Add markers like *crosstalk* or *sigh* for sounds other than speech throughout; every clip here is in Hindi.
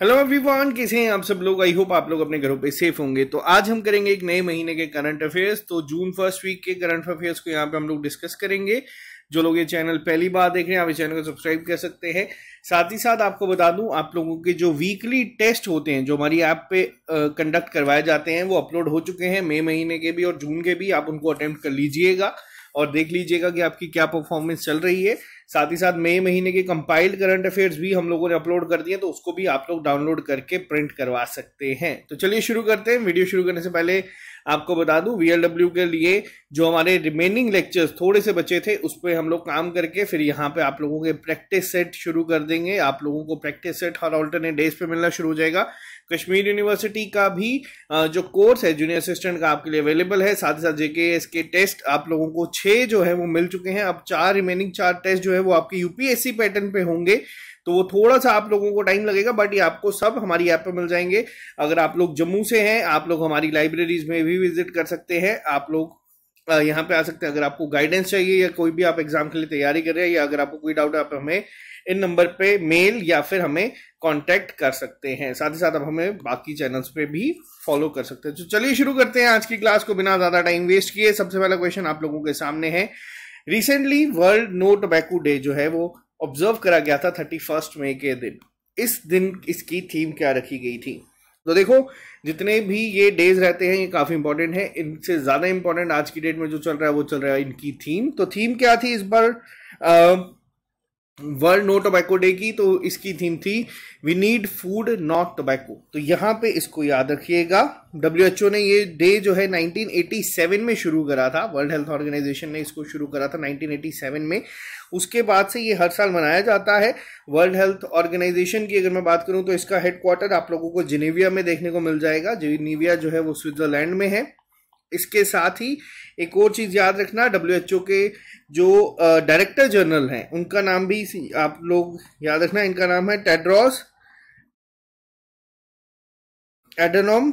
हेलो एवरीवन कैसे हैं आप सब लोग आई होप आप लोग अपने घरों पे सेफ होंगे तो आज हम करेंगे एक नए महीने के करंट अफेयर्स तो जून फर्स्ट वीक के करंट अफेयर्स को यहाँ पे हम लोग डिस्कस करेंगे जो लोग ये चैनल पहली बार देख रहे हैं आप इस चैनल को सब्सक्राइब कर सकते हैं साथ ही साथ आपको बता दूं आप लोगों के जो वीकली टेस्ट होते हैं जो हमारी ऐप पे कंडक्ट करवाए जाते हैं वो अपलोड हो चुके हैं मई महीने के भी और जून के भी आप उनको अटेम्प्ट कर लीजिएगा और देख लीजिएगा कि आपकी क्या परफॉर्मेंस चल रही है साथ ही साथ मई महीने के कंपाइल्ड करंट अफेयर्स भी हम लोगों ने अपलोड कर दिए तो उसको भी आप लोग डाउनलोड करके प्रिंट करवा सकते हैं तो चलिए शुरू करते हैं वीडियो शुरू करने से पहले आपको बता दूं वीएलडब्ल्यू के लिए जो हमारे रिमेनिंग लेक्चर्स थोड़े से बचे थे उस पर हम लोग काम करके फिर यहाँ पे आप लोगों के प्रैक्टिस सेट शुरू कर देंगे आप लोगों को प्रैक्टिस सेट हर ऑल्टरनेट डेज पे मिलना शुरू हो जाएगा कश्मीर यूनिवर्सिटी का भी जो कोर्स है जूनियर असिस्टेंट का आपके लिए अवेलेबल है साथ ही साथ जेके एस के टेस्ट आप लोगों को छः जो है वो मिल चुके हैं अब चार रिमेनिंग चार टेस्ट जो है वो आपके यूपीएससी पैटर्न पे होंगे तो वो थोड़ा सा आप लोगों को टाइम लगेगा बट ये आपको सब हमारी ऐप पर मिल जाएंगे अगर आप लोग जम्मू से हैं आप लोग हमारी लाइब्रेरीज में भी विजिट कर सकते हैं आप लोग यहाँ पे आ सकते हैं अगर आपको गाइडेंस चाहिए या कोई भी आप एग्जाम के लिए तैयारी कर रहे हैं या अगर आपको कोई डाउट है आप हमें इन नंबर पे मेल या फिर हमें कांटेक्ट कर सकते हैं साथ ही साथ आप हमें बाकी चैनल्स पे भी फॉलो कर सकते हैं तो चलिए शुरू करते हैं आज की क्लास को बिना ज़्यादा टाइम वेस्ट किए सबसे पहला क्वेश्चन आप लोगों के सामने है recently world no tobacco day जो है वो ऑब्जर्व करा गया था थर्टी फर्स्ट मई के दिन इस दिन इसकी थीम क्या रखी गई थी तो देखो जितने भी ये डेज रहते हैं ये काफ़ी इंपॉर्टेंट है इनसे ज़्यादा इंपॉर्टेंट आज की डेट में जो चल रहा है वो चल रहा है इनकी थीम तो थीम क्या थी इस बार वर्ल्ड नो टोबैको डे की तो इसकी थीम थी we need food not tobacco तो यहाँ पे इसको याद रखिएगा डब्ल्यूएचओ ने ये डे जो है 1987 में शुरू करा था वर्ल्ड हेल्थ ऑर्गेनाइजेशन ने इसको शुरू करा था 1987 में उसके बाद से ये हर साल मनाया जाता है वर्ल्ड हेल्थ ऑर्गेनाइजेशन की अगर मैं बात करूँ तो इसका हेडक्वार्टर आप लोगों को जिनेविया में देखने को मिल जाएगा जिनेविया जो है वो स्विट्जरलैंड में है इसके साथ ही एक और चीज़ याद रखना डब्ल्यू एच ओ के जो डायरेक्टर जनरल हैं उनका नाम भी आप लोग याद रखना इनका नाम है टेड्रॉस एडेनोम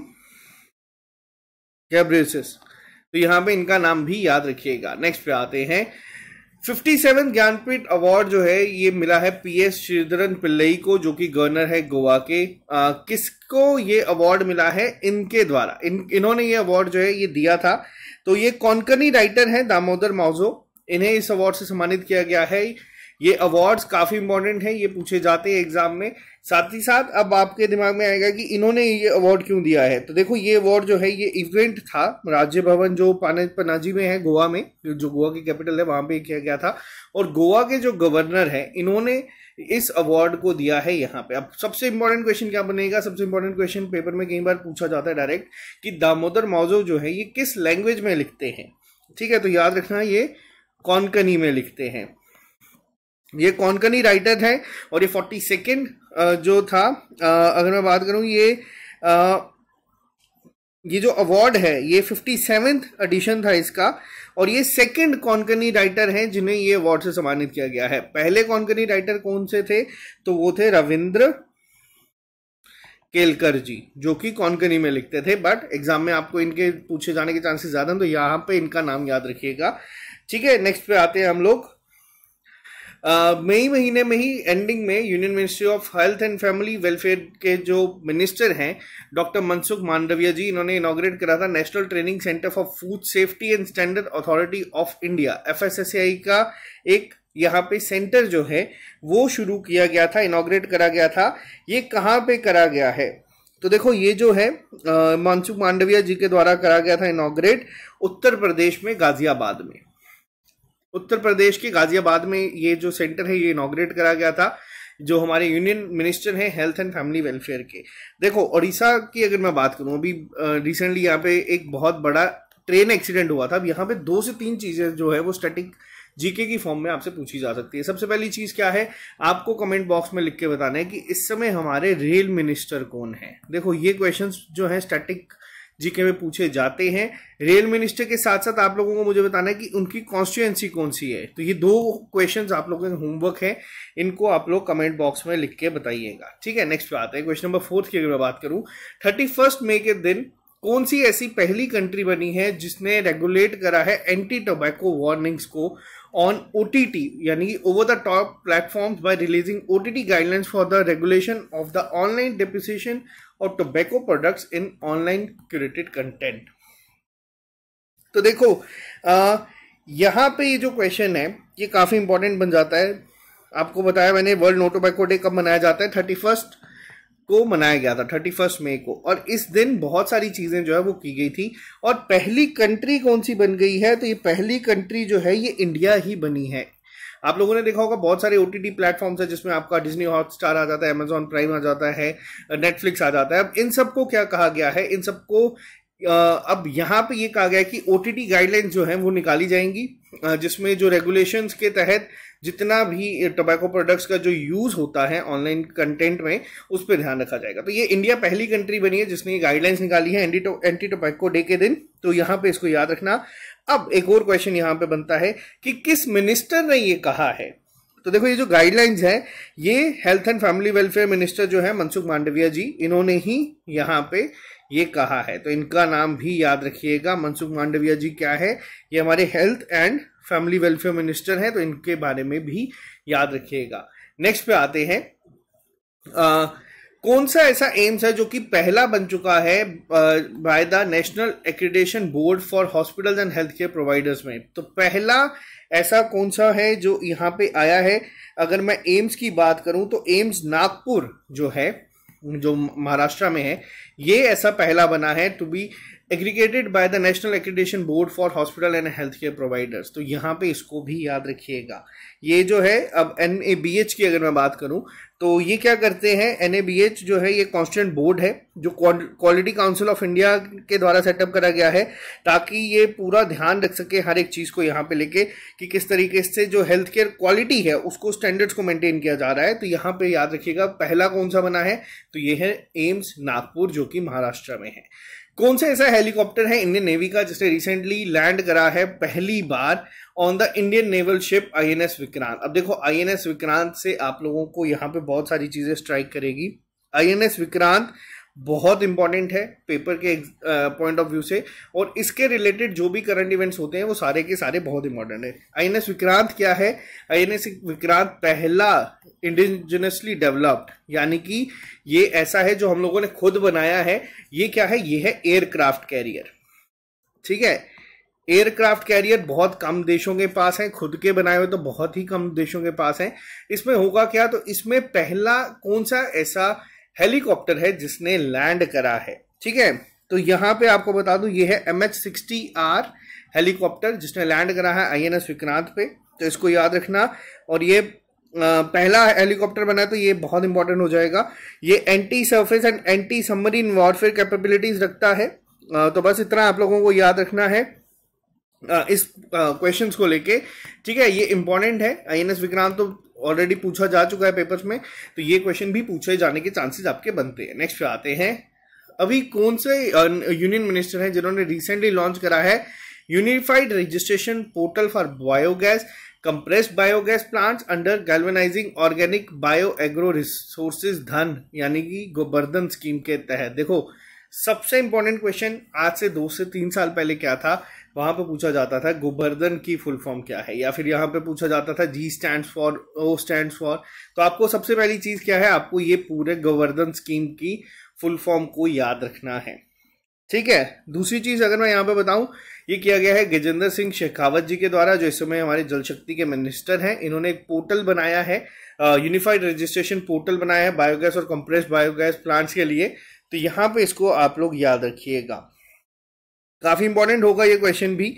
गैब्रियसिस तो यहाँ पे इनका नाम भी याद रखिएगा नेक्स्ट पे आते हैं फिफ्टी सेवन ज्ञानपीठ अवार्ड जो है ये मिला है पीएस श्रीधरन पिल्लई को जो कि गवर्नर है गोवा के आ, किसको ये अवार्ड मिला है इनके द्वारा इन इन्होंने ये अवार्ड जो है ये दिया था तो ये कौनकनी राइटर हैं दामोदर माउजो इन्हें इस अवार्ड से सम्मानित किया गया है ये अवार्ड्स काफी इंपॉर्टेंट हैं ये पूछे जाते हैं एग्जाम में साथ ही साथ अब आपके दिमाग में आएगा कि इन्होंने ये अवार्ड क्यों दिया है तो देखो ये अवार्ड जो है ये इवेंट था राज्य भवन जो पनाजी में है गोवा में जो गोवा की कैपिटल है वहां पे किया गया था और गोवा के जो गवर्नर है इन्होंने इस अवार्ड को दिया है यहाँ पे अब सबसे इंपॉर्टेंट क्वेश्चन क्या बनेगा सबसे इंपॉर्टेंट क्वेश्चन पेपर में कई बार पूछा जाता है डायरेक्ट कि दामोदर माउजो जो है ये किस लैंग्वेज में लिखते हैं ठीक है तो याद रखना ये कौनकनी में लिखते हैं ये कौनकनी राइटर है और ये फोर्टी सेकेंड जो था अगर मैं बात करूँ ये ये जो अवार्ड है ये फिफ्टी सेवेंथ एडिशन था इसका और ये सेकंड कौनकनी राइटर हैं जिन्हें ये अवार्ड से सम्मानित किया गया है पहले कौनकनी राइटर कौन से थे तो वो थे रविंद्र केलकर जी जो कि कौनकनी में लिखते थे बट एग्जाम में आपको इनके पूछे जाने के चांसेस ज़्यादा हैं तो यहाँ पे इनका नाम याद रखिएगा ठीक है नेक्स्ट पे आते हैं हम लोग मई महीने में ही एंडिंग में union ministry of health and family welfare के जो मिनिस्टर हैं डॉक्टर मनसुख मांडविया जी इन्होंने इनाग्रेट करा था national training centre for food safety and standard authority of India F का एक यहाँ पे सेंटर जो है वो शुरू किया गया था इनाग्रेट करा गया था ये कहाँ पे करा गया है तो देखो ये जो है मानसुख मांडविया जी के द्वारा करा गया था इनाग्रेट उत्तर प्रदेश में गाजियाबाद में उत्तर प्रदेश के गाजियाबाद में ये जो सेंटर है ये इनाग्रेट करा गया था जो हमारे यूनियन मिनिस्टर हैं हेल्थ एंड फैमिली वेलफेयर के देखो ओडिशा की अगर मैं बात करूं अभी रिसेंटली यहाँ पे एक बहुत बड़ा ट्रेन एक्सीडेंट हुआ था अब यहाँ पे दो से तीन चीज़ें जो है वो स्टैटिक जीके की फॉर्म में आपसे पूछी जा सकती है सबसे पहली चीज़ क्या है आपको कमेंट बॉक्स में लिख के बताना है कि इस समय हमारे रेल मिनिस्टर कौन है देखो ये क्वेश्चन जो है स्टैटिक जीके में पूछे जाते हैं रेल मिनिस्टर के साथ साथ आप लोगों को मुझे बताना है कि उनकी कॉन्स्टिट्युएंसी कौन सी है तो ये दो क्वेश्चंस आप लोगों के होमवर्क है इनको आप लोग कमेंट बॉक्स में लिख के बताइएगा ठीक है नेक्स्ट बात है क्वेश्चन नंबर फोर्थ की अगर मैं बात करूं थर्टी फर्स्ट मई के दिन कौन सी ऐसी पहली कंट्री बनी है जिसने रेगुलेट करा है एंटी टोबैको वार्निंग्स को ऑन ओ यानी over the top platforms by releasing O guidelines for the regulation of the online depreciation और tobacco products in online curated content तो देखो आ, यहाँ पे ये जो क्वेश्चन है ये काफ़ी इंपॉर्टेंट बन जाता है आपको बताया मैंने वर्ल्ड नो टोबैको डे कब मनाया जाता है थर्टी फर्स्ट को मनाया गया था थर्टी फर्स्ट मई को और इस दिन बहुत सारी चीज़ें जो है वो की गई थी और पहली कंट्री कौन सी बन गई है तो ये पहली कंट्री जो है ये इंडिया ही बनी है आप लोगों ने देखा होगा बहुत सारे ओ टी टी प्लेटफॉर्म्स है जिसमें आपका डिजनी हॉटस्टार आ जाता है अमेजॉन प्राइम आ जाता है नेटफ्लिक्स आ जाता है अब इन सबको क्या कहा गया है इन सबको अब यहाँ पे ये कहा गया कि ओ टी गाइडलाइंस जो है वो निकाली जाएंगी जिसमें जो रेगुलेशंस के तहत जितना भी टोबैको प्रोडक्ट्स का जो यूज़ होता है ऑनलाइन कंटेंट में उस पर ध्यान रखा जाएगा तो ये इंडिया पहली कंट्री बनी है जिसने ये गाइडलाइंस निकाली है एंटी टोबैको डे के दिन तो यहाँ पे इसको याद रखना अब एक और क्वेश्चन यहाँ पे बनता है कि किस मिनिस्टर ने ये कहा है तो देखो ये जो गाइडलाइंस है ये health and family welfare minister जो है मनसुख मांडविया जी इन्होंने ही यहाँ पे ये कहा है तो इनका नाम भी याद रखिएगा मनसुख मांडविया जी क्या है ये हमारे health and family welfare minister हैं तो इनके बारे में भी याद रखिएगा नेक्स्ट पे आते हैं आ, कौन सा ऐसा एम्स है जो कि पहला बन चुका है by the national accreditation board for hospitals and health care providers में तो पहला ऐसा कौन सा है जो यहाँ पे आया है अगर मैं एम्स की बात करूँ तो एम्स नागपुर जो है जो महाराष्ट्र में है ये ऐसा पहला बना है to be aggregated by the national accreditation board for hospital and health care providers तो यहाँ पे इसको भी याद रखिएगा ये जो है अब एन ए बी एच की अगर मैं बात करूँ तो ये क्या करते हैं एन ए बी एच जो है ये कॉन्स्टेंट बोर्ड है जो क्वालिटी काउंसिल ऑफ इंडिया के द्वारा सेटअप करा गया है ताकि ये पूरा ध्यान रख सके हर एक चीज़ को यहाँ पे लेके कि किस तरीके से जो हेल्थ केयर क्वालिटी है उसको स्टैंडर्ड्स को मेंटेन किया जा रहा है तो यहाँ पे याद रखिएगा पहला कौन सा बना है तो ये है एम्स नागपुर जो कि महाराष्ट्र में है कौन सा ऐसा हेलीकॉप्टर है इंडियन नेवी का जिसने रिसेंटली लैंड करा है पहली बार on the Indian naval ship INS Vikrant अब देखो आईएनएस विक्रांत से आप लोगों को यहाँ पे बहुत सारी चीजें स्ट्राइक करेगी आईएनएस विक्रांत बहुत इंपॉर्टेंट है पेपर के पॉइंट ऑफ व्यू से और इसके रिलेटेड जो भी करंट इवेंट्स होते हैं वो सारे के सारे बहुत इंपॉर्टेंट है आई एन एस विक्रांत क्या है आई एन एस विक्रांत पहला इंडिजिनसली डेवलप्ड यानी कि ये ऐसा है जो हम लोगों ने खुद बनाया है ये क्या है ये है एयरक्राफ्ट कैरियर ठीक है एयरक्राफ्ट कैरियर बहुत कम देशों के पास हैं खुद के बनाए हुए तो बहुत ही कम देशों के पास हैं इसमें होगा क्या तो इसमें पहला कौन सा ऐसा हेलीकॉप्टर है जिसने लैंड करा है ठीक है तो यहां पे आपको बता दूं ये है M H sixty R helicopter जिसने लैंड करा है आई एन एस विक्रांत पे तो इसको याद रखना और ये पहला हेलीकॉप्टर बना तो ये बहुत इंपॉर्टेंट हो जाएगा ये anti surface and anti submarine warfare capabilities रखता है तो बस इतना आप लोगों को याद रखना है इस क्वेश्चंस को लेके ठीक है ये इंपॉर्टेंट है आई एन एस विक्रांत तो ऑलरेडी पूछा जा चुका है पेपर्स में तो ये क्वेश्चन भी पूछे जाने के चांसेस आपके बनते हैं नेक्स्ट आते हैं अभी कौन से यूनियन मिनिस्टर हैं जिन्होंने रिसेंटली लॉन्च करा है unified registration portal for biogas compressed biogas plants under galvanizing organic bio agro resources Dhan यानी कि गोवर्धन स्कीम के तहत देखो सबसे इंपॉर्टेंट क्वेश्चन आज से दो से तीन साल पहले क्या था वहाँ पे पूछा जाता था गोवर्धन की फुल फॉर्म क्या है या फिर यहाँ पे पूछा जाता था G stand for O stand for तो आपको सबसे पहली चीज़ क्या है आपको ये पूरे गोवर्धन स्कीम की फुल फॉर्म को याद रखना है ठीक है दूसरी चीज़ अगर मैं यहाँ पे बताऊं ये किया गया है गजेंद्र सिंह शेखावत जी के द्वारा जो इस समय हमारे जल शक्ति के मिनिस्टर हैं इन्होंने एक पोर्टल बनाया है यूनिफाइड रजिस्ट्रेशन पोर्टल बनाया है बायोगैस और कंप्रेस्ड बायोगैस प्लांट्स के लिए तो यहाँ पे इसको आप लोग याद रखिएगा काफ़ी इंपॉर्टेंट होगा ये क्वेश्चन भी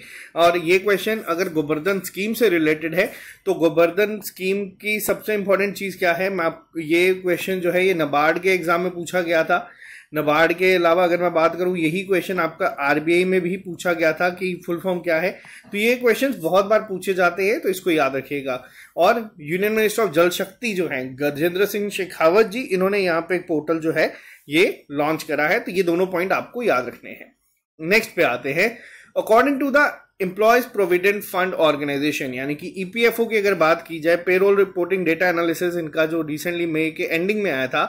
और ये क्वेश्चन अगर गोवर्धन स्कीम से रिलेटेड है तो गोवर्धन स्कीम की सबसे इंपॉर्टेंट चीज़ क्या है मैं आप ये क्वेश्चन जो है ये नबार्ड के एग्जाम में पूछा गया था नबार्ड के अलावा अगर मैं बात करूं यही क्वेश्चन आपका आरबीआई में भी पूछा गया था कि फुल फॉर्म क्या है तो ये क्वेश्चन बहुत बार पूछे जाते हैं तो इसको याद रखिएगा और यूनियन मिनिस्टर ऑफ जल शक्ति जो है गजेंद्र सिंह शेखावत जी इन्होंने यहाँ पे एक पोर्टल जो है ये लॉन्च करा है तो ये दोनों पॉइंट आपको याद रखने हैं नेक्स्ट पे आते हैं according to the employees provident fund organisation यानी कि ईपीएफओ e की अगर बात की जाए पेरोल रिपोर्टिंग डेटा एनालिसिस इनका जो रिसेंटली मई के एंडिंग में आया था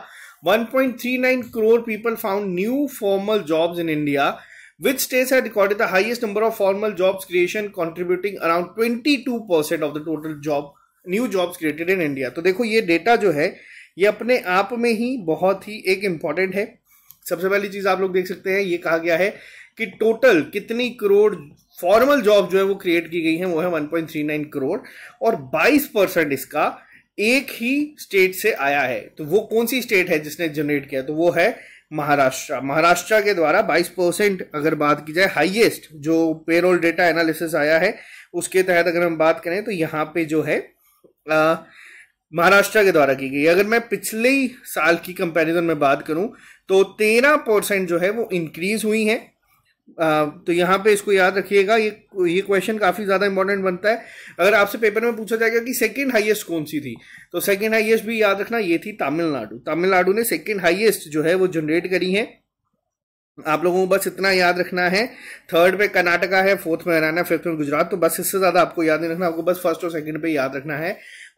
1.39 crore people found new formal jobs in India which states the recorded number of formal jobs creation contributing around twenty two 22% of the total job new jobs created in India तो देखो ये डेटा जो है ये अपने आप में ही बहुत ही एक इंपॉर्टेंट है सबसे पहली चीज़ आप लोग देख सकते हैं ये कहा गया है कि टोटल कितनी करोड़ फॉर्मल जॉब जो है वो क्रिएट की गई है वो है 1.39 करोड़ और 22 परसेंट इसका एक ही स्टेट से आया है तो वो कौन सी स्टेट है जिसने जनरेट किया तो वो है महाराष्ट्र महाराष्ट्र के द्वारा 22 परसेंट अगर बात की जाए हाईएस्ट जो पेरोल डेटा एनालिसिस आया है उसके तहत अगर हम बात करें तो यहाँ पे जो है महाराष्ट्र के द्वारा की गई अगर मैं पिछले साल की कंपैरिजन में बात करूं तो 13 परसेंट जो है वो इंक्रीज हुई है तो यहाँ पे इसको याद रखिएगा ये ये क्वेश्चन काफ़ी ज़्यादा इंपॉर्टेंट बनता है अगर आपसे पेपर में पूछा जाएगा कि सेकंड हाईएस्ट कौन सी थी तो सेकंड हाईएस्ट भी याद रखना ये थी तमिलनाडु तमिलनाडु ने सेकंड हाईएस्ट जो है वो जनरेट करी है आप लोगों को बस इतना याद रखना है थर्ड पे कर्नाटका है फोर्थ में हरियाणा फिफ्थ में गुजरात तो बस इससे ज़्यादा आपको याद नहीं रखना आपको बस फर्स्ट और सेकंड पे याद रखना है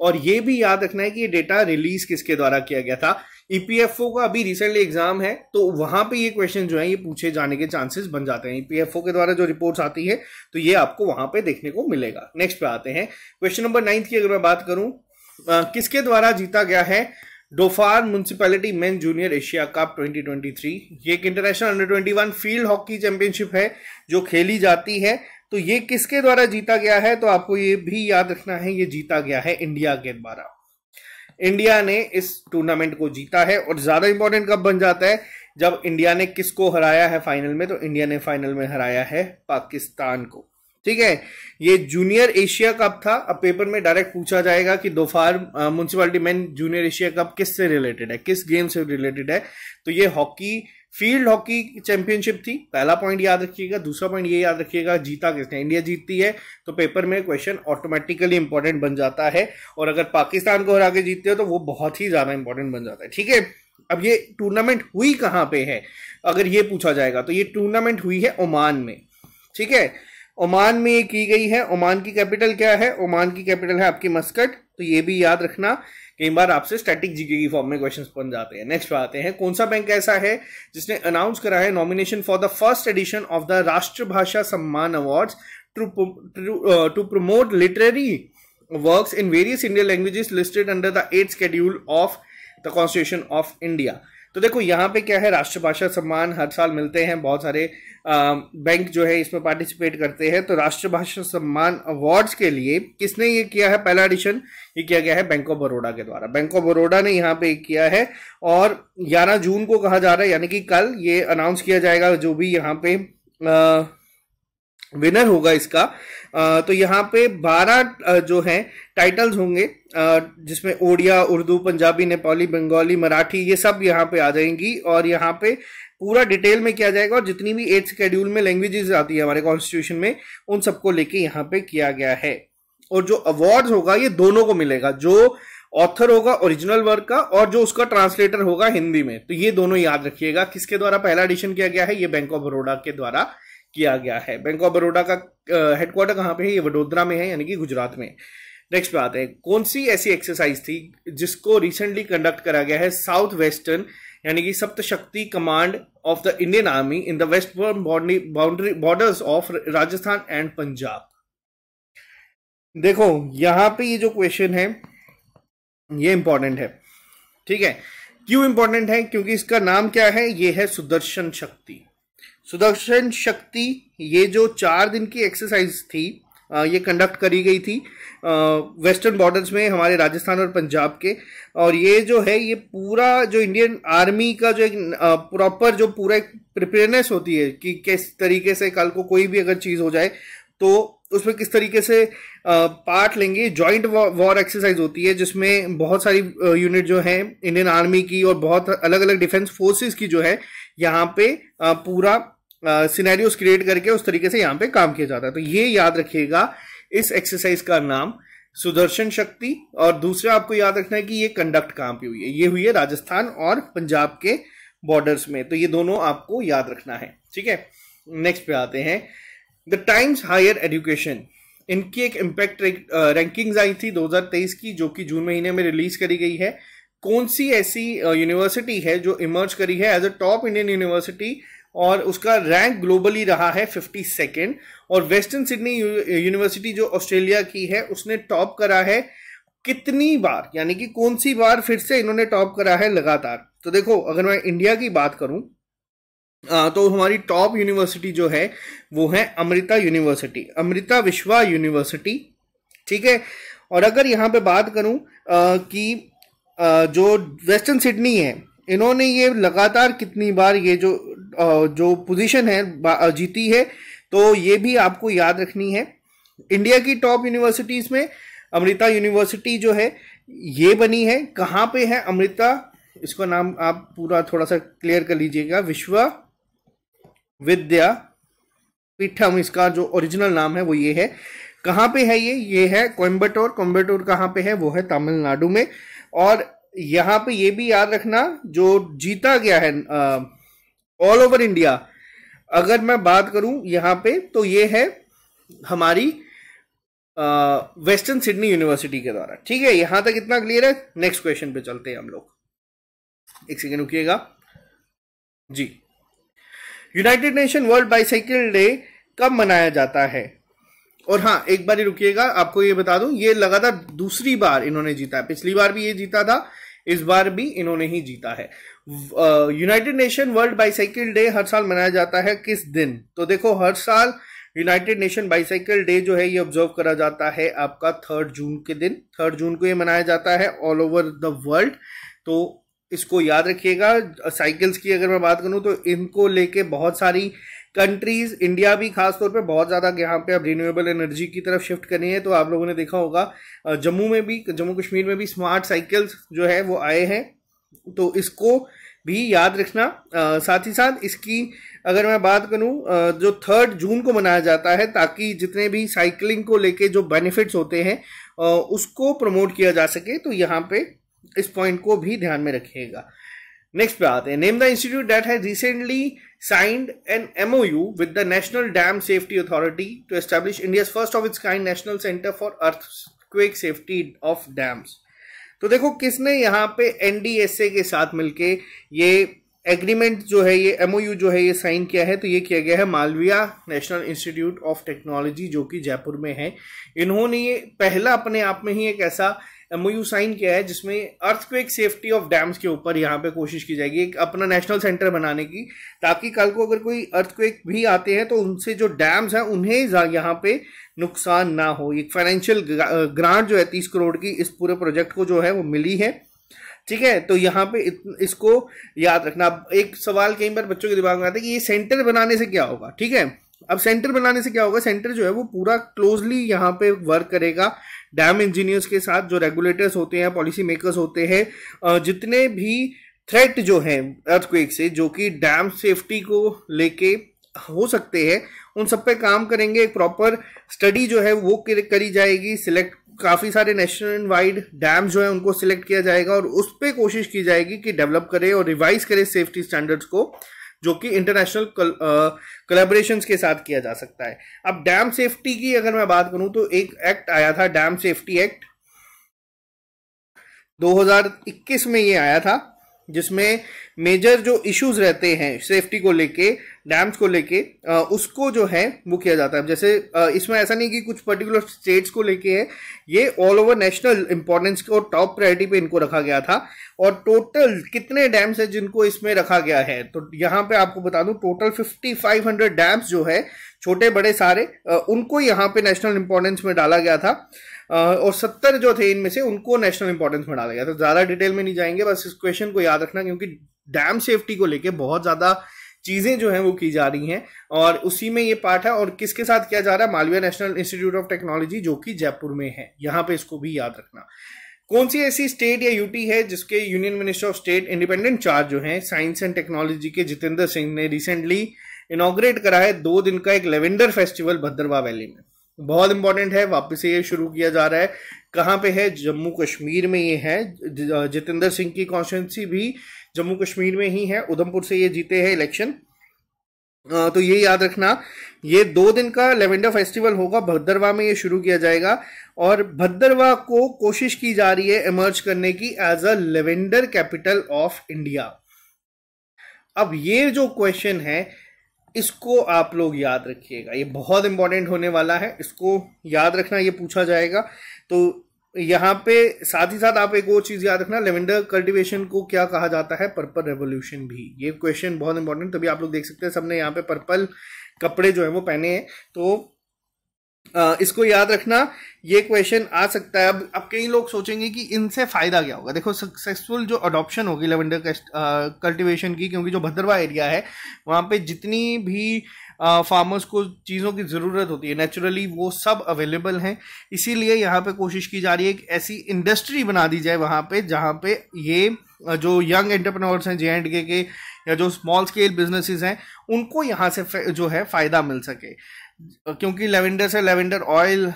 और ये भी याद रखना है कि ये डेटा रिलीज किसके द्वारा किया गया था ईपीएफओ e का अभी रिसेंटली एग्जाम है तो वहां पे ये क्वेश्चन जो है ये पूछे जाने के चांसेस बन जाते हैं ईपीएफओ e के द्वारा जो रिपोर्ट्स आती है तो ये आपको वहां पे देखने को मिलेगा नेक्स्ट पे आते हैं क्वेश्चन नंबर नाइन्थ की अगर मैं बात करूं आ, किसके द्वारा जीता गया है Dhofar municipality men junior Asia cup 2023 ये एक international under twenty field hockey championship है जो खेली जाती है तो ये किसके द्वारा जीता गया है तो आपको ये भी याद रखना है ये जीता गया है इंडिया के द्वारा इंडिया ने इस टूर्नामेंट को जीता है और ज्यादा इंपॉर्टेंट कब बन जाता है जब इंडिया ने किसको हराया है फाइनल में तो इंडिया ने फाइनल में हराया है पाकिस्तान को ठीक है ये जूनियर एशिया कप था अब पेपर में डायरेक्ट पूछा जाएगा कि Dhofar municipality men junior Asia cup किस से रिलेटेड है किस गेम से रिलेटेड है तो ये हॉकी फील्ड हॉकी चैंपियनशिप थी पहला पॉइंट याद रखिएगा दूसरा पॉइंट ये याद रखिएगा जीता किसने इंडिया जीतती है तो पेपर में क्वेश्चन ऑटोमेटिकली इंपॉर्टेंट बन जाता है और अगर पाकिस्तान को हरा के जीतते हो तो वो बहुत ही ज़्यादा इंपॉर्टेंट बन जाता है ठीक है अब ये टूर्नामेंट हुई कहाँ पे है अगर ये पूछा जाएगा तो ये टूर्नामेंट हुई है ओमान में ठीक है ओमान में ये की गई है ओमान की कैपिटल क्या है ओमान की कैपिटल है आपकी मस्कट तो ये भी याद रखना कई बार आपसे स्टैटिक जीके की फॉर्म में क्वेश्चन बन जाते हैं नेक्स्ट आते हैं कौन सा बैंक ऐसा है जिसने अनाउंस करा है nomination for the first edition of the Rashtrabhasha Samman awards to promote literary work in various Indian languages listed under the eighth schedule of the constitution of India तो देखो यहाँ पे क्या है राष्ट्रभाषा सम्मान हर साल मिलते हैं बहुत सारे आ, बैंक जो है इसमें पार्टिसिपेट करते हैं तो राष्ट्रभाषा सम्मान अवार्ड्स के लिए किसने ये किया है पहला एडिशन ये किया गया है बैंक ऑफ बड़ोड़ा के द्वारा बैंक ऑफ बड़ोड़ा ने यहाँ पे किया है और ग्यारह जून को कहा जा रहा है यानी कि कल ये अनाउंस किया जाएगा जो भी यहाँ पे आ, विनर होगा इसका तो यहाँ पे बारह जो है टाइटल्स होंगे जिसमें ओडिया उर्दू पंजाबी नेपाली बंगाली मराठी ये सब यहाँ पे आ जाएंगी और यहाँ पे पूरा डिटेल में किया जाएगा और जितनी भी एथ स्केड्यूल में लैंग्वेजेस आती है हमारे कॉन्स्टिट्यूशन में उन सबको लेके यहाँ पे किया गया है और जो अवार्ड होगा ये दोनों को मिलेगा जो ऑथर होगा ओरिजिनल वर्क का और जो उसका ट्रांसलेटर होगा हिंदी में तो ये दोनों याद रखिएगा किसके द्वारा पहला एडिशन किया गया है ये बैंक ऑफ बड़ोडा के द्वारा किया गया है बैंक ऑफ बड़ौदा का हेडक्वार्टर कहाँ पे है ये वडोदरा में है यानी कि गुजरात में नेक्स्ट बात है कौन सी ऐसी एक्सरसाइज थी जिसको रिसेंटली कंडक्ट करा गया है साउथ वेस्टर्न यानी कि Saptashakti command of the Indian army in the west boundary borders of Rajasthan and Punjab देखो यहां पे ये जो क्वेश्चन है ये इंपॉर्टेंट है ठीक है क्यों इंपॉर्टेंट है क्योंकि इसका नाम क्या है ये है सुदर्शन शक्ति सुदर्शन शक्ति ये जो चार दिन की एक्सरसाइज थी ये कंडक्ट करी गई थी वेस्टर्न बॉर्डर्स में हमारे राजस्थान और पंजाब के और ये जो है ये पूरा जो इंडियन आर्मी का जो एक प्रॉपर जो पूरा एक प्रिपेयरनेस होती है कि किस तरीके से कल को कोई भी अगर चीज़ हो जाए तो उसमें किस तरीके से पार्ट लेंगे जॉइंट वॉर एक्सरसाइज होती है जिसमें बहुत सारी यूनिट जो है इंडियन आर्मी की और बहुत अलग अलग डिफेंस फोर्सेस की जो है यहाँ पे पूरा सिनेरियोस uh, क्रिएट करके उस तरीके से यहाँ पे काम किया जाता है तो ये याद रखिएगा इस एक्सरसाइज का नाम सुदर्शन शक्ति और दूसरा आपको याद रखना है कि ये कंडक्ट कहाँ पे हुई है ये हुई है राजस्थान और पंजाब के बॉर्डर्स में तो ये दोनों आपको याद रखना है ठीक है नेक्स्ट पे आते हैं द टाइम्स हायर एजुकेशन इनकी एक इम्पैक्ट रैंकिंग्स आई थी 2023 की जो कि जून महीने में रिलीज करी गई है कौन सी ऐसी यूनिवर्सिटी है जो इमर्ज करी है as a top Indian university और उसका रैंक ग्लोबली रहा है फिफ्टी सेकेंड और वेस्टर्न सिडनी यूनिवर्सिटी जो ऑस्ट्रेलिया की है उसने टॉप करा है कितनी बार यानी कि कौन सी बार फिर से इन्होंने टॉप करा है लगातार तो देखो अगर मैं इंडिया की बात करूं आ, तो हमारी टॉप यूनिवर्सिटी जो है वो है अमृता यूनिवर्सिटी अमृता विश्वा यूनिवर्सिटी ठीक है और अगर यहाँ पे बात करूं आ, कि आ, जो वेस्टर्न सिडनी है इन्होंने ये लगातार कितनी बार ये जो जो पोजीशन है जीती है तो ये भी आपको याद रखनी है इंडिया की टॉप यूनिवर्सिटीज़ में अमृता यूनिवर्सिटी जो है ये बनी है कहाँ पे है अमृता इसका नाम आप पूरा थोड़ा सा क्लियर कर लीजिएगा विश्व विद्या पीठम इसका जो ओरिजिनल नाम है वो ये है कहाँ पे है ये ये है कोयम्बटोर कोयम्बटोर कहाँ पे है वो है तमिलनाडु में और यहाँ पे ये भी याद रखना जो जीता गया है आ, ऑल ओवर इंडिया अगर मैं बात करूं यहां पे तो ये है हमारी वेस्टर्न सिडनी यूनिवर्सिटी के द्वारा ठीक है यहां तक इतना क्लियर है नेक्स्ट क्वेश्चन पे चलते हैं हम लोग एक सेकेंड रुकिएगा जी United Nation world bicycle day कब मनाया जाता है और हाँ एक बार ही रुकिएगा आपको ये बता दूं ये लगातार दूसरी बार इन्होंने जीता है पिछली बार भी ये जीता था इस बार भी इन्होंने ही जीता है United Nation world bicycle day हर साल मनाया जाता है किस दिन तो देखो हर साल यूनाइटेड नेशन बाइसाइकिल डे जो है ये ऑब्जर्व करा जाता है आपका थर्ड जून के दिन थर्ड जून को ये मनाया जाता है ऑल ओवर द वर्ल्ड तो इसको याद रखिएगा साइकिल्स की अगर मैं बात करूँ तो इनको लेके बहुत सारी कंट्रीज इंडिया भी खासतौर पे बहुत ज़्यादा यहाँ पे अब रिन्यूएबल एनर्जी की तरफ शिफ्ट करनी है तो आप लोगों ने देखा होगा जम्मू में भी जम्मू कश्मीर में भी स्मार्ट साइकिल्स जो है वो आए हैं तो इसको भी याद रखना साथ ही साथ इसकी अगर मैं बात करूं जो थर्ड जून को मनाया जाता है ताकि जितने भी साइकिलिंग को लेके जो बेनिफिट्स होते हैं उसको प्रमोट किया जा सके तो यहाँ पे इस पॉइंट को भी ध्यान में रखिएगा नेक्स्ट पे आते हैं नेम द इंस्टीट्यूट डेट है recently signed O U with the national dam safety authority to establish India first of its kind national centre for earth earthquake safety of dams तो देखो किसने यहाँ पे एनडीएसए के साथ मिलके ये एग्रीमेंट जो है ये एमओयू जो है ये साइन किया है तो ये किया गया है Malaviya national institute of technology जो कि जयपुर में है इन्होंने ये पहला अपने आप में ही एक ऐसा एमओयू साइन किया है जिसमें अर्थक्वेक सेफ्टी ऑफ डैम्स के ऊपर यहाँ पे कोशिश की जाएगी एक अपना नेशनल सेंटर बनाने की ताकि कल को अगर कोई अर्थक्वेक भी आते हैं तो उनसे जो डैम्स हैं उन्हें यहाँ पे नुकसान ना हो एक फाइनेंशियल ग्रांट जो है तीस करोड़ की इस पूरे प्रोजेक्ट को जो है वो मिली है ठीक है तो यहाँ पे इसको याद रखना अब एक सवाल कई बार बच्चों के दिमाग में आता है कि ये सेंटर बनाने से क्या होगा ठीक है अब सेंटर बनाने से क्या होगा सेंटर जो है वो पूरा क्लोजली यहाँ पे वर्क करेगा डैम इंजीनियर्स के साथ जो रेगुलेटर्स होते हैं पॉलिसी मेकर्स होते हैं जितने भी थ्रेट जो हैं अर्थक्वेक से जो कि डैम सेफ्टी को लेके हो सकते हैं उन सब पे काम करेंगे एक प्रॉपर स्टडी जो है वो करी जाएगी सिलेक्ट काफ़ी सारे नेशनल वाइड डैम जो है उनको सिलेक्ट किया जाएगा और उस पर कोशिश की जाएगी कि डेवलप करे और रिवाइज करे सेफ्टी स्टैंडर्ड्स को जो कि इंटरनेशनल कलेबरेशन के साथ किया जा सकता है अब डैम सेफ्टी की अगर मैं बात करूं तो एक एक्ट आया था डैम सेफ्टी एक्ट 2021 में ये आया था जिसमें मेजर जो इश्यूज रहते हैं सेफ्टी को लेके डैम्स को लेके उसको जो है वो किया जाता है जैसे इसमें ऐसा नहीं कि कुछ पर्टिकुलर स्टेट्स को लेके है ये ऑल ओवर नेशनल इंपॉर्टेंस और टॉप प्रायोरिटी पे इनको रखा गया था और टोटल कितने डैम्स हैं जिनको इसमें रखा गया है तो यहाँ पे आपको बता दूँ टोटल हंड्रेड डैम्स जो है छोटे बड़े सारे उनको यहाँ पे नेशनल इंपॉर्टेंस में डाला गया था और सत्तर जो थे इनमें से उनको नेशनल इंपॉर्टेंस में डाला गया तो ज़्यादा डिटेल में नहीं जाएंगे बस इस क्वेश्चन को याद रखना क्योंकि डैम सेफ्टी को लेकर बहुत ज़्यादा चीज़ें जो हैं वो की जा रही हैं और उसी में ये पार्ट है और किसके साथ किया जा रहा है Malaviya national institute of technology जो कि जयपुर में है यहाँ पे इसको भी याद रखना कौन सी ऐसी स्टेट या यूटी है जिसके union minister of state independent charge जो है साइंस एंड टेक्नोलॉजी के जितेंद्र सिंह ने रिसेंटली इनोग्रेट करा है दो दिन का एक लेवेंडर फेस्टिवल भद्रवा वैली में बहुत इंपॉर्टेंट है वापस से ये शुरू किया जा रहा है कहाँ पे है जम्मू कश्मीर में ये है जितेंद्र सिंह की कॉन्स्टिट्यूंसी भी जम्मू कश्मीर में ही है उधमपुर से ये जीते हैं इलेक्शन तो ये याद रखना ये दो दिन का लेवेंडर फेस्टिवल होगा भद्रवा में ये शुरू किया जाएगा और भद्रवा को कोशिश की जा रही है इमर्ज करने की as a lavender capital of India अब ये जो क्वेश्चन है इसको आप लोग याद रखिएगा ये बहुत इंपॉर्टेंट होने वाला है इसको याद रखना ये पूछा जाएगा तो यहाँ पे साथ ही साथ आप एक और चीज़ याद रखना लेवेंडर कल्टीवेशन को क्या कहा जाता है पर्पल रेवोल्यूशन भी ये क्वेश्चन बहुत इंपॉर्टेंट तभी आप लोग देख सकते हैं सबने यहाँ पे पर्पल कपड़े जो है वो पहने हैं तो इसको याद रखना ये क्वेश्चन आ सकता है अब अब कई लोग सोचेंगे कि इनसे फायदा क्या होगा देखो सक्सेसफुल जो अडॉप्शन होगी लेवेंडर कल्टीवेशन की क्योंकि जो भद्रवा एरिया है वहाँ पे जितनी भी फार्मर्स को चीज़ों की ज़रूरत होती है नेचुरली वो सब अवेलेबल हैं इसीलिए यहाँ पे कोशिश की जा रही है एक ऐसी इंडस्ट्री बना दी जाए वहाँ पे जहाँ पे ये जो यंग एंटरप्रेन्योर्स हैं जे एंड के या जो स्मॉल स्केल बिजनेसेस हैं उनको यहाँ से जो है फ़ायदा मिल सके क्योंकि लेवेंडर से लेवेंडर ऑयल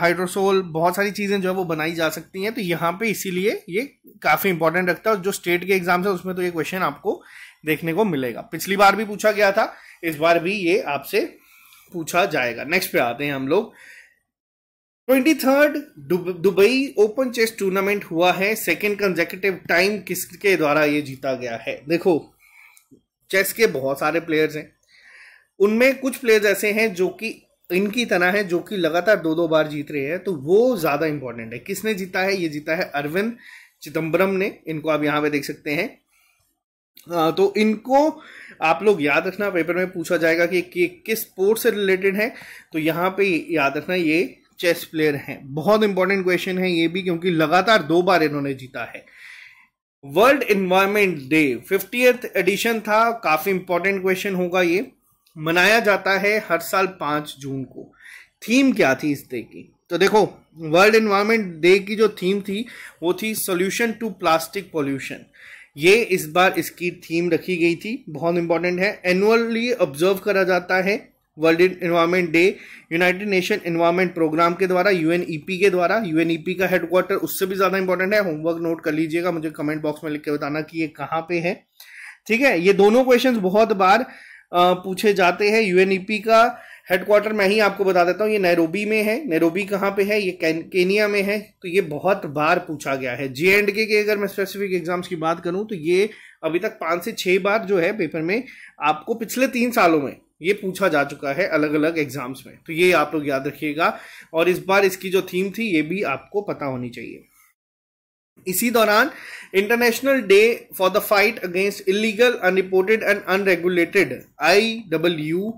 हाइड्रोसोल बहुत सारी चीज़ें जो है वो बनाई जा सकती हैं तो यहाँ पे इसीलिए ये काफ़ी इंपॉर्टेंट रखता है और जो स्टेट के एग्जाम है उसमें तो ये क्वेश्चन आपको देखने को मिलेगा पिछली बार भी पूछा गया था इस बार भी ये आपसे पूछा जाएगा नेक्स्ट पे आते हैं हम लोग twenty third Dubai open chess tournament हुआ है सेकेंड कंजेकेटिव टाइम किसके द्वारा ये जीता गया है देखो चेस के बहुत सारे प्लेयर्स हैं उनमें कुछ प्लेयर्स ऐसे हैं जो कि इनकी तरह है जो कि लगातार दो दो बार जीत रहे हैं तो वो ज़्यादा इंपॉर्टेंट है किसने जीता है ये जीता है अरविंद चिदम्बरम ने इनको आप यहां पे देख सकते हैं आ, तो इनको आप लोग याद रखना पेपर में पूछा जाएगा कि, कि किस स्पोर्ट से रिलेटेड है तो यहां पे याद रखना ये चेस प्लेयर हैं बहुत इंपॉर्टेंट क्वेश्चन है ये भी क्योंकि लगातार दो बार इन्होंने जीता है world environment day fifty edition था काफी इंपॉर्टेंट क्वेश्चन होगा ये मनाया जाता है हर साल पाँच जून को थीम क्या थी इस डे की तो देखो वर्ल्ड इन्वायरमेंट डे की जो थीम थी वो थी सोल्यूशन टू प्लास्टिक पोल्यूशन ये इस बार इसकी थीम रखी गई थी बहुत इंपॉर्टेंट है एनुअली ऑब्जर्व करा जाता है world environment day United Nation environment programme के द्वारा यू के द्वारा यू का हेडक्वार्टर उससे भी ज़्यादा इंपॉर्टेंट है होमवर्क नोट कर लीजिएगा मुझे कमेंट बॉक्स में लिख के बताना कि ये कहाँ पे है ठीक है ये दोनों क्वेश्चन बहुत बार पूछे जाते हैं यूएनईपी e का हेडक्वार्टर मैं ही आपको बता देता हूँ ये नैरोबी में है नैरोबी कहाँ पे है ये केनिया में है तो ये बहुत बार पूछा गया है जे एंड के, के अगर मैं स्पेसिफिक एग्जाम्स की बात करूँ तो ये अभी तक पाँच से छः बार जो है पेपर में आपको पिछले तीन सालों में ये पूछा जा चुका है अलग अलग एग्जाम्स में तो ये आप लोग याद रखिएगा और इस बार इसकी जो थीम थी ये भी आपको पता होनी चाहिए इसी दौरान international day for the fight against illegal unreported and unregulated I W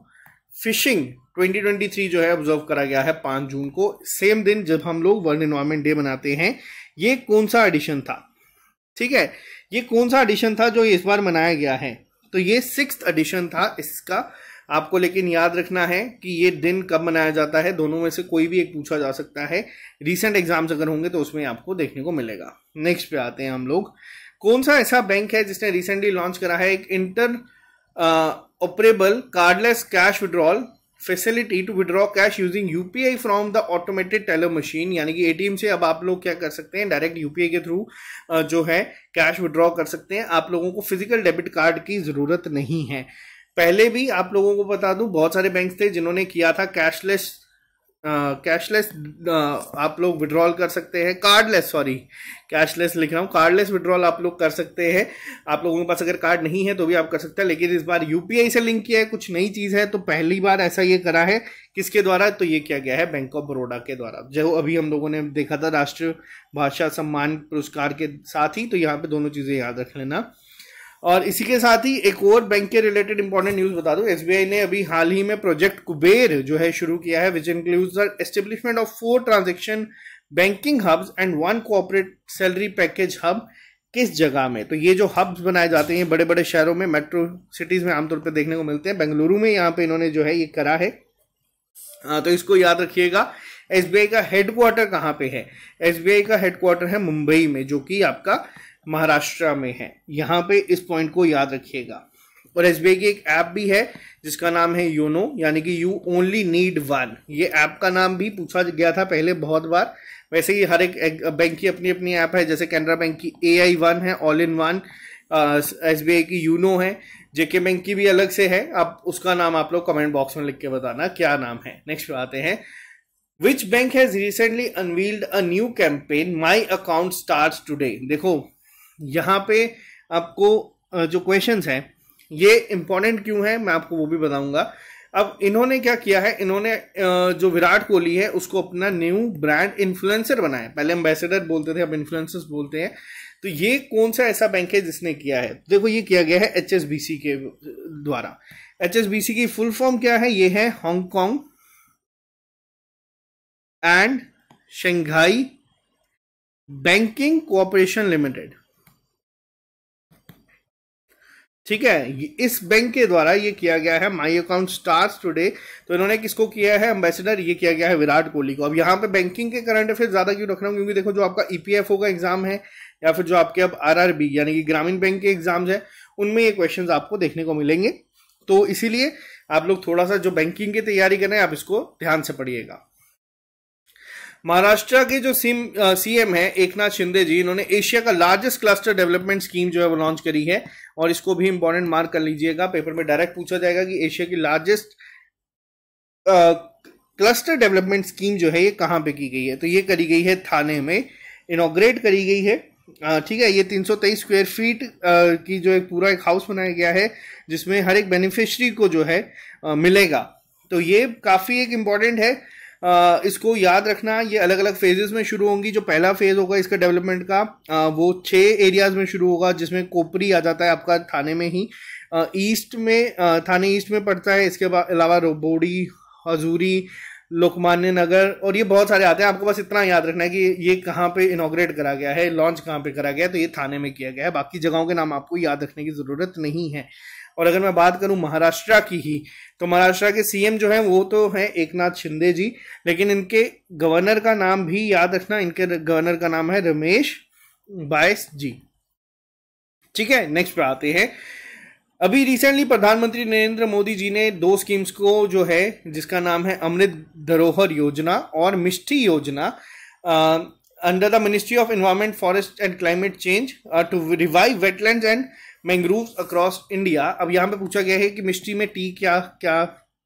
fishing 2023 जो है ऑब्जर्व करा गया है पांच जून को सेम दिन जब हम लोग वर्ल्ड इन्वायरमेंट डे मनाते हैं ये कौन सा एडिशन था ठीक है ये कौन सा एडिशन था जो इस बार मनाया गया है तो ये सिक्स एडिशन था इसका आपको लेकिन याद रखना है कि ये दिन कब मनाया जाता है दोनों में से कोई भी एक पूछा जा सकता है रिसेंट एग्जाम्स अगर होंगे तो उसमें आपको देखने को मिलेगा नेक्स्ट पे आते हैं हम लोग कौन सा ऐसा बैंक है जिसने रिसेंटली लॉन्च करा है एक interoperable cardless cash withdrawal facility to withdraw cash using UPI from the automated teller machine यानी कि एटीएम से अब आप लोग क्या कर सकते हैं डायरेक्ट यूपीआई के थ्रू जो है कैश विड्रॉ कर सकते हैं आप लोगों को फिजिकल डेबिट कार्ड की ज़रूरत नहीं है पहले भी आप लोगों को बता दूं बहुत सारे बैंक थे जिन्होंने किया था कैशलेस कैशलेस आप लोग विड्रॉल कर सकते हैं कार्डलेस सॉरी कैशलेस लिख रहा हूँ कार्डलेस विड्रॉल आप लोग कर सकते हैं आप लोगों के पास अगर कार्ड नहीं है तो भी आप कर सकते हैं लेकिन इस बार यूपीआई से लिंक किया है कुछ नई चीज़ है तो पहली बार ऐसा ये करा है किसके द्वारा तो ये किया गया है बैंक ऑफ बड़ोडा के द्वारा जो अभी हम लोगों ने देखा था राष्ट्रीय भाषा सम्मान पुरस्कार के साथ ही तो यहाँ पर दोनों चीज़ें याद रख लेना और इसी के साथ ही एक और बैंक के रिलेटेड इंपॉर्टेंट न्यूज बता दूं एसबीआई ने अभी हाल ही में प्रोजेक्ट कुबेर जो है शुरू किया है which include establishment of four transaction banking hubs and one corporate salary package hub किस जगह में तो ये जो हब्स बनाए जाते हैं बड़े बड़े शहरों में मेट्रो सिटीज में आमतौर पर देखने को मिलते हैं बेंगलुरु में यहाँ पे इन्होंने जो है ये करा है आ, हाँ, तो इसको याद रखिएगा एसबीआई का हेडक्वार्टर कहाँ पे है एसबीआई का हेडक्वार्टर है मुंबई में जो कि आपका महाराष्ट्र में है यहाँ पे इस पॉइंट को याद रखिएगा और एस की एक ऐप भी है जिसका नाम है योनो यानी कि यू ओनली नीड वन ये ऐप का नाम भी पूछा गया था पहले बहुत बार वैसे ही हर एक बैंक की अपनी अपनी ऐप है जैसे कैनरा बैंक की ए आई वन है all in one S B I की यूनो है जेके बैंक की भी अलग से है आप उसका नाम आप लोग कमेंट बॉक्स में लिख के बताना क्या नाम है नेक्स्ट पे आते हैं which bank has recently unveiled a new campaign my account start today देखो यहाँ पे आपको जो क्वेश्चन हैं ये इम्पोर्टेंट क्यों है मैं आपको वो भी बताऊंगा अब इन्होंने क्या किया है इन्होंने जो विराट कोहली है उसको अपना न्यू ब्रांड इन्फ्लुएंसर बनाया पहले एम्बेसडर बोलते थे अब इन्फ्लुएंसर्स बोलते हैं तो ये कौन सा ऐसा बैंक है जिसने किया है देखो ये किया गया है एच के द्वारा एच की फुल फॉर्म क्या है ये है Hong Kong and Shanghai banking cooperation limited ठीक है इस बैंक के द्वारा ये किया गया है माई अकाउंट स्टार्स टुडे तो इन्होंने किसको किया है एम्बेसडर ये किया गया है विराट कोहली को अब यहाँ पे बैंकिंग के करंट अफेयर ज्यादा क्यों रख रहा हूँ क्योंकि देखो जो आपका ईपीएफओ का एग्जाम है या फिर जो आपके अब आरआरबी यानी कि ग्रामीण बैंक के एग्जाम्स है उनमें ये क्वेश्चन आपको देखने को मिलेंगे तो इसीलिए आप लोग थोड़ा सा जो बैंकिंग की तैयारी करें आप इसको ध्यान से पढ़िएगा महाराष्ट्र के जो सीम सीएम है एक नाथ शिंदे जी इन्होंने एशिया का लार्जेस्ट क्लस्टर डेवलपमेंट स्कीम जो है वो लॉन्च करी है और इसको भी इंपॉर्टेंट मार्क कर लीजिएगा पेपर में डायरेक्ट पूछा जाएगा कि एशिया की लार्जेस्ट क्लस्टर डेवलपमेंट स्कीम जो है ये कहाँ पे की गई है तो ये करी गई है थाने में इनोग्रेट करी गई है ठीक है ये 323 स्क्वायर फीट की जो एक पूरा एक हाउस बनाया गया है जिसमें हर एक बेनिफिशरी को जो है मिलेगा तो ये काफ़ी एक इम्पॉर्टेंट है इसको याद रखना ये अलग अलग फेजेस में शुरू होंगी जो पहला फेज होगा इसका डेवलपमेंट का वो छः एरियाज में शुरू होगा जिसमें कोपरी आ जाता है आपका थाने में ही ईस्ट में थाने ईस्ट में पड़ता है इसके अलावा रोबोडी हजूरी लोकमान्य नगर और ये बहुत सारे आते हैं आपको बस इतना याद रखना है कि ये कहाँ पे इनोग्रेट करा गया है लॉन्च कहाँ पे करा गया है तो ये थाने में किया गया है बाकी जगहों के नाम आपको याद रखने की ज़रूरत नहीं है और अगर मैं बात करूं महाराष्ट्र की ही तो महाराष्ट्र के सीएम जो है वो तो हैं एक नाथ शिंदे जी लेकिन इनके गवर्नर का नाम भी याद रखना इनके गवर्नर का नाम है रमेश बायस जी ठीक है नेक्स्ट पर आते हैं अभी रिसेंटली प्रधानमंत्री नरेंद्र मोदी जी ने दो स्कीम्स को जो है जिसका नाम है अमृत धरोहर योजना और मिष्टी योजना under the ministry of environment forest and climate change to revive wetland and mangrove across India अब यहाँ पे पूछा गया है कि मिस्ट्री में टी क्या क्या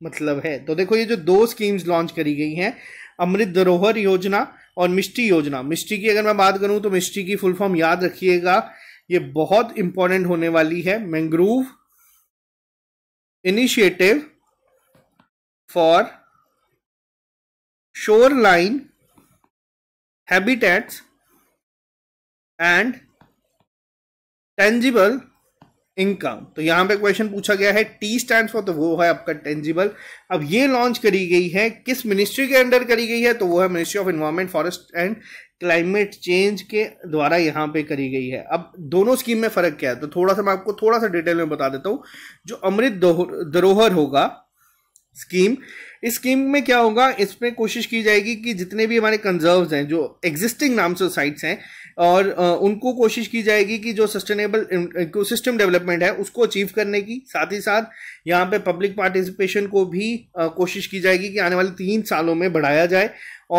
मतलब है तो देखो ये जो दो स्कीम्स लॉन्च करी गई हैं अमृत धरोहर योजना और मिष्टी योजना मिष्टी की अगर मैं बात करूँ तो मिष्टी की फुल फॉर्म याद रखिएगा ये बहुत इंपॉर्टेंट होने वाली है mangrove initiative for shoreline habitats and tangible income तो यहां पे क्वेश्चन पूछा गया है टी स्टैंड फॉर तो वो है आपका टेंजिबल अब ये लॉन्च करी गई है किस मिनिस्ट्री के अंडर करी गई है तो वो है ministry of environment forest and climate change के द्वारा यहाँ पे करी गई है अब दोनों स्कीम में फर्क क्या है तो थोड़ा सा मैं आपको थोड़ा सा डिटेल में बता देता हूँ जो अमृत धरोहर होगा स्कीम इस स्कीम में क्या होगा इसमें कोशिश की जाएगी कि जितने भी हमारे कंजर्व्स हैं जो एग्जिस्टिंग नाम से साइट्स हैं और उनको कोशिश की जाएगी कि जो सस्टेनेबल इकोसिस्टम डेवलपमेंट है उसको अचीव करने की साथ ही साथ यहाँ पे पब्लिक पार्टिसिपेशन को भी कोशिश की जाएगी कि आने वाले तीन सालों में बढ़ाया जाए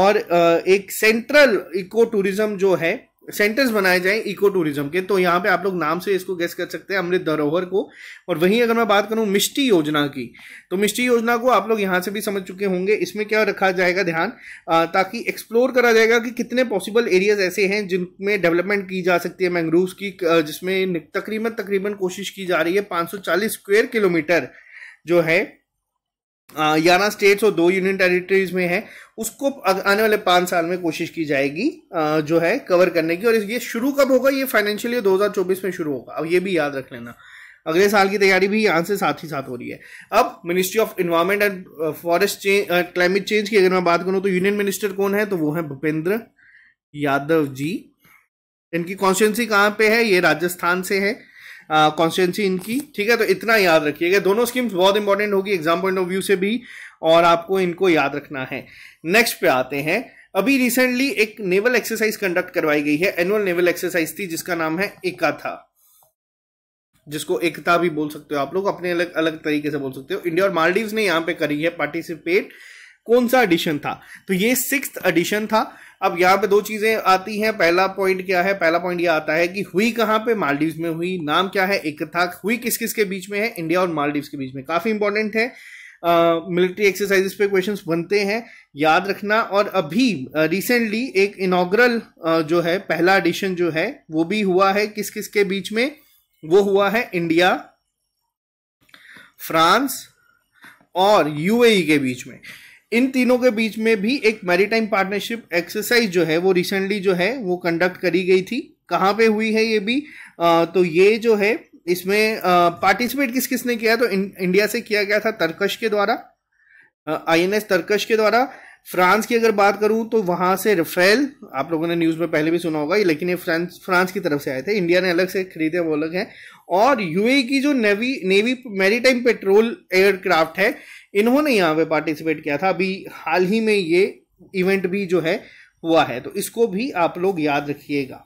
और एक सेंट्रल इको टूरिज्म जो है सेंटर्स बनाए जाएं इको टूरिज्म के तो यहाँ पे आप लोग नाम से इसको गेस कर सकते हैं अमृत धरोहर को और वहीं अगर मैं बात करूँ मिष्टी योजना की तो मिष्टी योजना को आप लोग यहाँ से भी समझ चुके होंगे इसमें क्या रखा जाएगा ध्यान ताकि एक्सप्लोर करा जाएगा कि कितने पॉसिबल एरियाज ऐसे हैं जिनमें डेवलपमेंट की जा सकती है मैंग्रूव की जिसमें तकरीबन तकरीबन कोशिश की जा रही है पाँच स्क्वायर किलोमीटर जो है ग्यारह स्टेट्स और दो यूनियन टेरिटरीज में है उसको आने वाले पाँच साल में कोशिश की जाएगी जो है कवर करने की और ये शुरू कब होगा ये फाइनेंशियल ईयर 2024 में शुरू होगा अब ये भी याद रख लेना अगले साल की तैयारी भी यहाँ से साथ ही साथ हो रही है अब ministry of environment and forest change climate change की अगर मैं बात करूँ तो यूनियन मिनिस्टर कौन है तो वो है भूपेंद्र यादव जी इनकी कॉन्स्टिट्यूंसी कहाँ पे है ये राजस्थान से है कॉन्स्टिटेंसी इनकी ठीक है तो इतना याद रखिएगा दोनों स्कीम्स बहुत इंपॉर्टेंट होगी एग्जाम पॉइंट ऑफ व्यू से भी और आपको इनको याद रखना है नेक्स्ट पे आते हैं अभी रिसेंटली एक नेवल एक्सरसाइज कंडक्ट करवाई गई है एनुअल नेवल एक्सरसाइज थी जिसका नाम है एकाथा जिसको एकता भी बोल सकते हो आप लोग अपने अलग अलग तरीके से बोल सकते हो इंडिया और मालदीव्स ने यहाँ पे करी है पार्टिसिपेट कौन सा एडिशन था तो ये सिक्स एडिशन था अब यहाँ पे दो चीजें आती हैं पहला पॉइंट क्या है पहला पॉइंट ये आता है कि हुई कहाँ पे मालदीव में हुई नाम क्या है एकथा हुई किस किस के बीच में है इंडिया और मालदीव के बीच में काफी इंपॉर्टेंट है मिलिट्री एक्सरसाइजेस पे क्वेश्चंस बनते हैं याद रखना और अभी रिसेंटली uh, एक इनाग्रल uh, जो है पहला एडिशन जो है वो भी हुआ है किस किस के बीच में वो हुआ है इंडिया फ्रांस और यूएई e के बीच में इन तीनों के बीच में भी एक मैरीटाइम पार्टनरशिप एक्सरसाइज जो है वो रिसेंटली जो है वो कंडक्ट करी गई थी कहाँ पे हुई है ये भी आ, तो ये जो है इसमें पार्टिसिपेट किस किसने किया तो इं, इंडिया से किया गया था तर्कश के द्वारा आई एन एस तर्कश के द्वारा फ्रांस की अगर बात करूं तो वहां से रफेल आप लोगों ने न्यूज में पहले भी सुना होगा लेकिन ये फ्रांस फ्रांस की तरफ से आए थे इंडिया ने अलग से खरीदे वो अलग है और यूए की जो navy navy maritime patrol aircraft है इन्होंने यहाँ पे पार्टिसिपेट किया था अभी हाल ही में ये इवेंट भी जो है हुआ है तो इसको भी आप लोग याद रखिएगा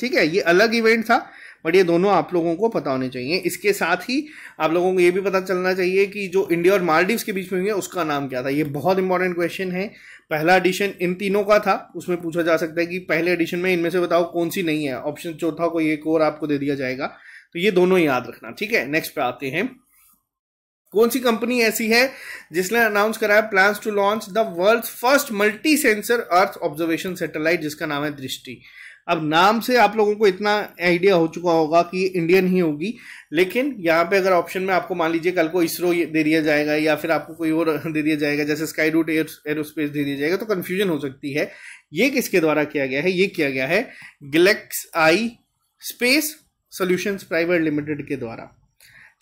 ठीक है ये अलग इवेंट था बट ये दोनों आप लोगों को पता होने चाहिए इसके साथ ही आप लोगों को ये भी पता चलना चाहिए कि जो इंडिया और मालदीव्स के बीच में हुई है उसका नाम क्या था ये बहुत इंपॉर्टेंट क्वेश्चन है पहला एडिशन इन तीनों का था उसमें पूछा जा सकता है कि पहले एडिशन में इनमें से बताओ कौन सी नहीं है ऑप्शन चौथा को एक और आपको दे दिया जाएगा तो ये दोनों याद रखना ठीक है नेक्स्ट पे आते हैं कौन सी कंपनी ऐसी है जिसने अनाउंस कराया plans to launch the world first multi sensor earth observation satellite जिसका नाम है दृष्टि अब नाम से आप लोगों को इतना आइडिया हो चुका होगा कि इंडियन ही होगी लेकिन यहाँ पे अगर ऑप्शन में आपको मान लीजिए कल को इसरो दे दिया जाएगा या फिर आपको कोई और *laughs* दे दिया जाएगा जैसे स्काई रूट एयर एरोस्पेस दे दिया जाएगा तो कन्फ्यूजन हो सकती है ये किसके द्वारा किया गया है ये किया गया है GalaxEye space solutions private limited के द्वारा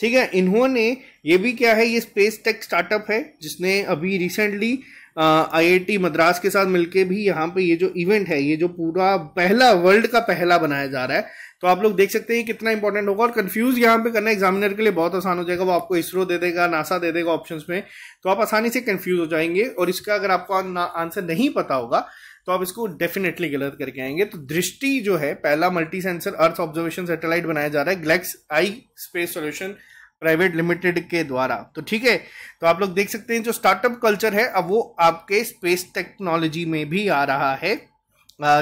ठीक है इन्होंने ये भी क्या है ये स्पेस टेक स्टार्टअप है जिसने अभी रिसेंटली आईआईटी मद्रास के साथ मिलके भी यहाँ पे ये जो इवेंट है ये जो पूरा पहला वर्ल्ड का पहला बनाया जा रहा है तो आप लोग देख सकते हैं कितना इंपॉर्टेंट होगा और कंफ्यूज यहाँ पे करना एग्जामिनर के लिए बहुत आसान हो जाएगा वो आपको इसरो दे देगा नासा दे देगा ऑप्शन में तो आप आसानी से कन्फ्यूज हो जाएंगे और इसका अगर आपको आंसर नहीं पता होगा तो आप इसको डेफिनेटली गलत करके आएंगे तो दृष्टि जो है पहला multi sensor earth observation satellite बनाया जा रहा है GalaxEye space solution private limited के द्वारा तो ठीक है तो आप लोग देख सकते हैं जो स्टार्टअप कल्चर है अब वो आपके स्पेस टेक्नोलॉजी में भी आ रहा है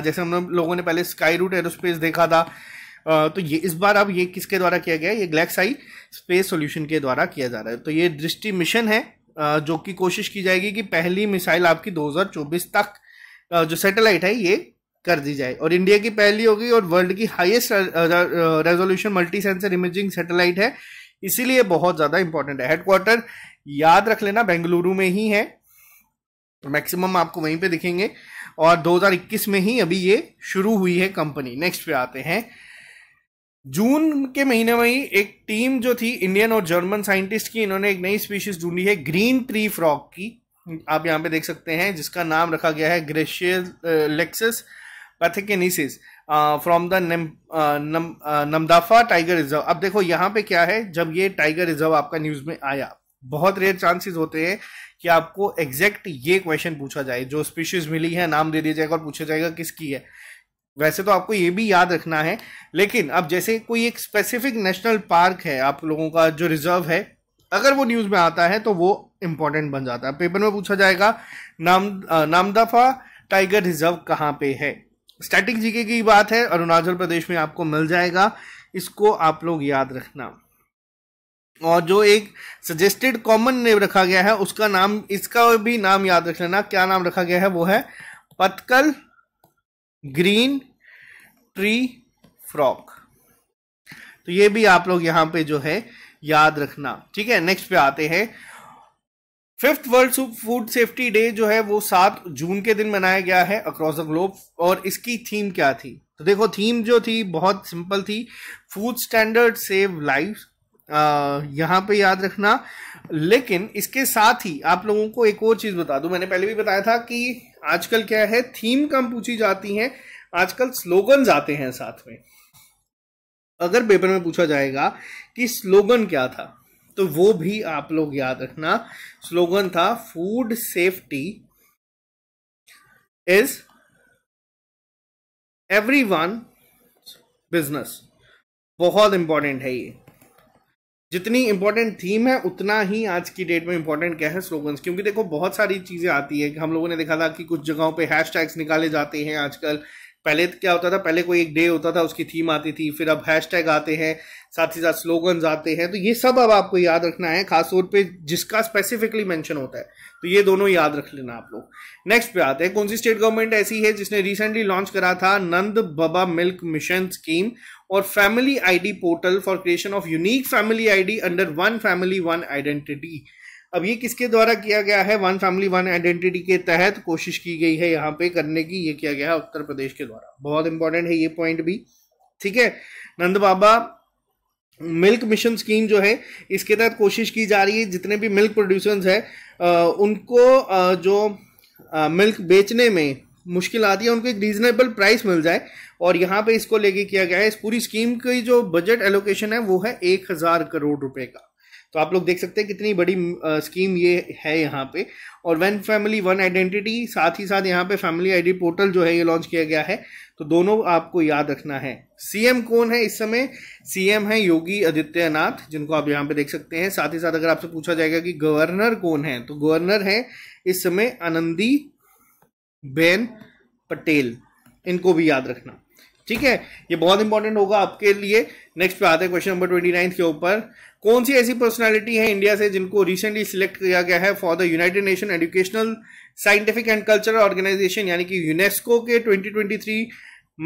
जैसे हम लोगों ने पहले स्काई रूट एरोस्पेस देखा था तो ये इस बार अब ये किसके द्वारा किया गया ये ग्लैक्साई स्पेस सॉल्यूशन के द्वारा किया जा रहा है तो ये दृष्टि मिशन है जो कि कोशिश की जाएगी कि पहली मिसाइल आपकी 2024 तक जो सैटेलाइट है ये कर दी जाए और इंडिया की पहली होगी और वर्ल्ड की highest resolution multi sensor imaging satellite है इसीलिए बहुत ज़्यादा इंपॉर्टेंट है हेडक्वार्टर याद रख लेना बेंगलुरु में ही है मैक्सिमम आपको वहीं पे दिखेंगे और 2021 में ही अभी ये शुरू हुई है कंपनी नेक्स्ट पे आते हैं जून के महीने में ही एक टीम जो थी इंडियन और जर्मन साइंटिस्ट की इन्होंने एक नई स्पीशीज ढूंढी है ग्रीन ट्री फ्रॉग की आप यहां पे देख सकते हैं जिसका नाम रखा गया है ग्रेशियल लेक्सस पैथिकेनिसिस uh, from the Namdapha tiger reserve अब देखो यहाँ पे क्या है जब ये टाइगर रिजर्व आपका न्यूज में आया बहुत रेयर चांसेस होते हैं कि आपको एग्जैक्ट ये क्वेश्चन पूछा जाए जो स्पीशीज मिली है नाम दे दिया जाएगा और पूछा जाएगा किसकी है वैसे तो आपको ये भी याद रखना है लेकिन अब जैसे कोई एक स्पेसिफिक नेशनल पार्क है आप लोगों का जो रिजर्व है अगर वो न्यूज़ में आता है तो वो इंपॉर्टेंट बन जाता है पेपर में पूछा जाएगा नाम नामदफा टाइगर रिजर्व कहाँ पे है स्टैटिक जीके की बात है अरुणाचल प्रदेश में आपको मिल जाएगा इसको आप लोग याद रखना और जो एक सजेस्टेड कॉमन नेम रखा गया है उसका नाम इसका भी नाम याद रख लेना क्या नाम रखा गया है वो है पतकल ग्रीन ट्री फ्रॉक तो ये भी आप लोग यहाँ पे जो है याद रखना ठीक है नेक्स्ट पे आते हैं fifth world food safety day जो है वो सात जून के दिन मनाया गया है अक्रॉस द ग्लोब और इसकी थीम क्या थी तो देखो थीम जो थी बहुत सिंपल थी फूड स्टैंडर्ड सेव लाइफ यहाँ पे याद रखना लेकिन इसके साथ ही आप लोगों को एक और चीज़ बता दूं मैंने पहले भी बताया था कि आजकल क्या है थीम कम पूछी जाती है आजकल स्लोगन्स आते हैं साथ में अगर पेपर में पूछा जाएगा कि स्लोगन क्या था तो वो भी आप लोग याद रखना स्लोगन था food safety is every one business बहुत इंपॉर्टेंट है ये जितनी इंपॉर्टेंट थीम है उतना ही आज की डेट में इंपॉर्टेंट क्या है स्लोगन्स क्योंकि देखो बहुत सारी चीज़ें आती है हम लोगों ने देखा था कि कुछ जगहों पे हैश टैग्स निकाले जाते हैं आजकल पहले क्या होता था पहले कोई एक डे होता था उसकी थीम आती थी फिर अब हैशटैग आते हैं साथ ही साथ स्लोगन्स आते हैं तो ये सब अब आपको याद रखना है खासतौर पे जिसका स्पेसिफिकली मेंशन होता है तो ये दोनों याद रख लेना आप लोग नेक्स्ट पे आते हैं कौन सी स्टेट गवर्नमेंट ऐसी है जिसने रिसेंटली लॉन्च करा था Nand Baba milk mission scheme और family ID portal for creation of unique family ID under one family one identity अब ये किसके द्वारा किया गया है वन फैमिली वन आइडेंटिटी के तहत कोशिश की गई है यहाँ पे करने की ये किया गया है उत्तर प्रदेश के द्वारा बहुत इंपॉर्टेंट है ये पॉइंट भी ठीक है Nand Baba milk mission scheme जो है इसके तहत कोशिश की जा रही है जितने भी मिल्क प्रोड्यूसर्स हैं उनको आ, जो आ, मिल्क बेचने में मुश्किल आती है उनको एक रीजनेबल प्राइस मिल जाए और यहाँ पे इसको लेके किया गया है इस पूरी स्कीम की जो बजट एलोकेशन है वो है एक हज़ार करोड़ रुपए का तो आप लोग देख सकते हैं कितनी बड़ी स्कीम ये है यहाँ पे और वन फैमिली वन आइडेंटिटी साथ ही साथ यहाँ पे फैमिली आईडी पोर्टल जो है ये लॉन्च किया गया है तो दोनों आपको याद रखना है सीएम कौन है इस समय सीएम है योगी आदित्यनाथ जिनको आप यहाँ पे देख सकते हैं साथ ही साथ अगर आपसे पूछा जाएगा कि गवर्नर कौन है तो गवर्नर है इस समय आनंदी बेन पटेल इनको भी याद रखना ठीक है ये बहुत इंपॉर्टेंट होगा आपके लिए नेक्स्ट पे आते हैं क्वेश्चन नंबर ट्वेंटी नाइन्थ के ऊपर कौन सी ऐसी पर्सनालिटी है इंडिया से जिनको रिसेंटली सिलेक्ट किया गया है for the united nation educational scientific and cultural organisation यानी कि यूनेस्को के twenty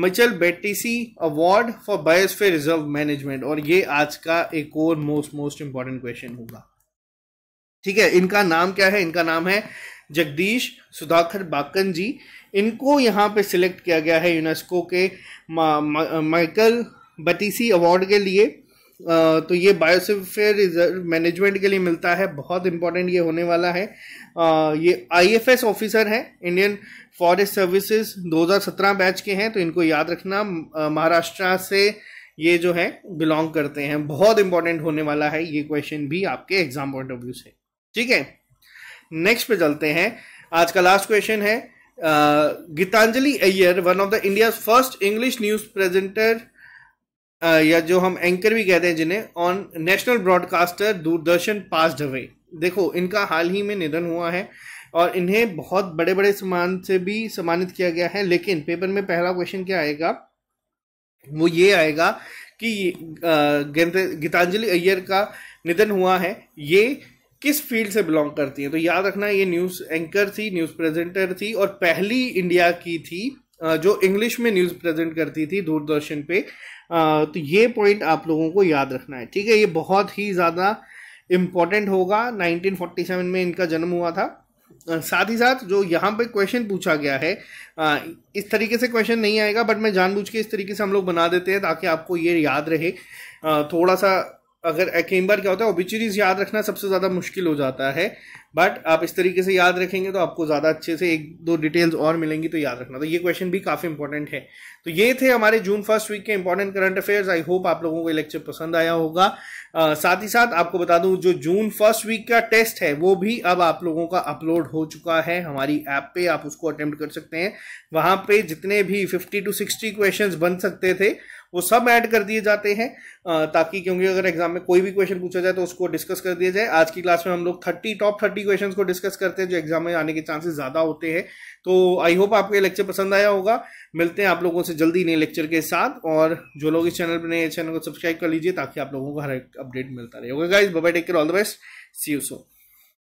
Michel Batisse award for biosphere reserve management और ये आज का एक और मोस्ट मोस्ट इंपॉर्टेंट क्वेश्चन होगा ठीक है इनका नाम क्या है इनका नाम है जगदीश सुधाकर बाकन जी इनको यहाँ पे सिलेक्ट किया गया है यूनेस्को के माइकल बतीसी अवार्ड के लिए आ, तो ये बायोसिफेयर रिजर्व मैनेजमेंट के लिए मिलता है बहुत इंपॉर्टेंट ये होने वाला है आ, ये आईएफएस ऑफिसर है इंडियन फॉरेस्ट सर्विसेज 2017 बैच के हैं तो इनको याद रखना महाराष्ट्र से ये जो है बिलोंग करते हैं बहुत इंपॉर्टेंट होने वाला है ये क्वेश्चन भी आपके एग्जाम पॉइंट ऑफ व्यू से ठीक है नेक्स्ट पे चलते हैं आज का लास्ट क्वेश्चन है Gitanjali Aiyar one of the India first English news presenter या जो हम एंकर भी कहते हैं जिन्हें on national broadcaster Doordarshan pass away देखो इनका हाल ही में निधन हुआ है और इन्हें बहुत बड़े बड़े सम्मान से भी सम्मानित किया गया है लेकिन पेपर में पहला क्वेश्चन क्या आएगा वो ये आएगा कि गीतांजलि अय्यर का निधन हुआ है ये किस फील्ड से बिलोंग करती हैं तो याद रखना ये न्यूज़ एंकर थी न्यूज़ प्रेजेंटर थी और पहली इंडिया की थी जो इंग्लिश में न्यूज़ प्रेजेंट करती थी दूरदर्शन पे तो ये पॉइंट आप लोगों को याद रखना है ठीक है ये बहुत ही ज़्यादा इम्पॉर्टेंट होगा 1947 में इनका जन्म हुआ था साथ ही साथ जो यहाँ पे क्वेश्चन पूछा गया है इस तरीके से क्वेश्चन नहीं आएगा बट मैं जानबूझ के इस तरीके से हम लोग बना देते हैं ताकि आपको ये याद रहे थोड़ा सा अगर कई बार क्या होता है ओबिचुरीज याद रखना सबसे ज़्यादा मुश्किल हो जाता है बट आप इस तरीके से याद रखेंगे तो आपको ज़्यादा अच्छे से एक दो डिटेल्स और मिलेंगी तो याद रखना तो ये क्वेश्चन भी काफ़ी इंपॉर्टेंट है तो ये थे हमारे जून फर्स्ट वीक के important current affairs I hope आप लोगों को लेक्चर पसंद आया होगा आ, साथ ही साथ आपको बता दूँ जो जून फर्स्ट वीक का टेस्ट है वो भी अब आप लोगों का अपलोड हो चुका है हमारी ऐप पर आप उसको अटेम्प्ट कर सकते हैं वहाँ पे जितने भी फिफ्टी टू सिक्सटी क्वेश्चन बन सकते थे वो सब ऐड कर दिए जाते हैं ताकि क्योंकि अगर एग्जाम में कोई भी क्वेश्चन पूछा जाए तो उसको डिस्कस कर दिया जाए आज की क्लास में हम लोग थर्टी टॉप थर्टी क्वेश्चन को डिस्कस करते हैं जो एग्जाम में आने के चांसेस ज़्यादा होते हैं तो आई होप आपको ये लेक्चर पसंद आया होगा मिलते हैं आप लोगों से जल्दी नए लेक्चर के साथ और जो लोग इस चैनल पर नए चैनल को सब्सक्राइब कर लीजिए ताकि आप लोगों को हर एक अपडेट मिलता रहे okay guys bye bye take care all the best see you so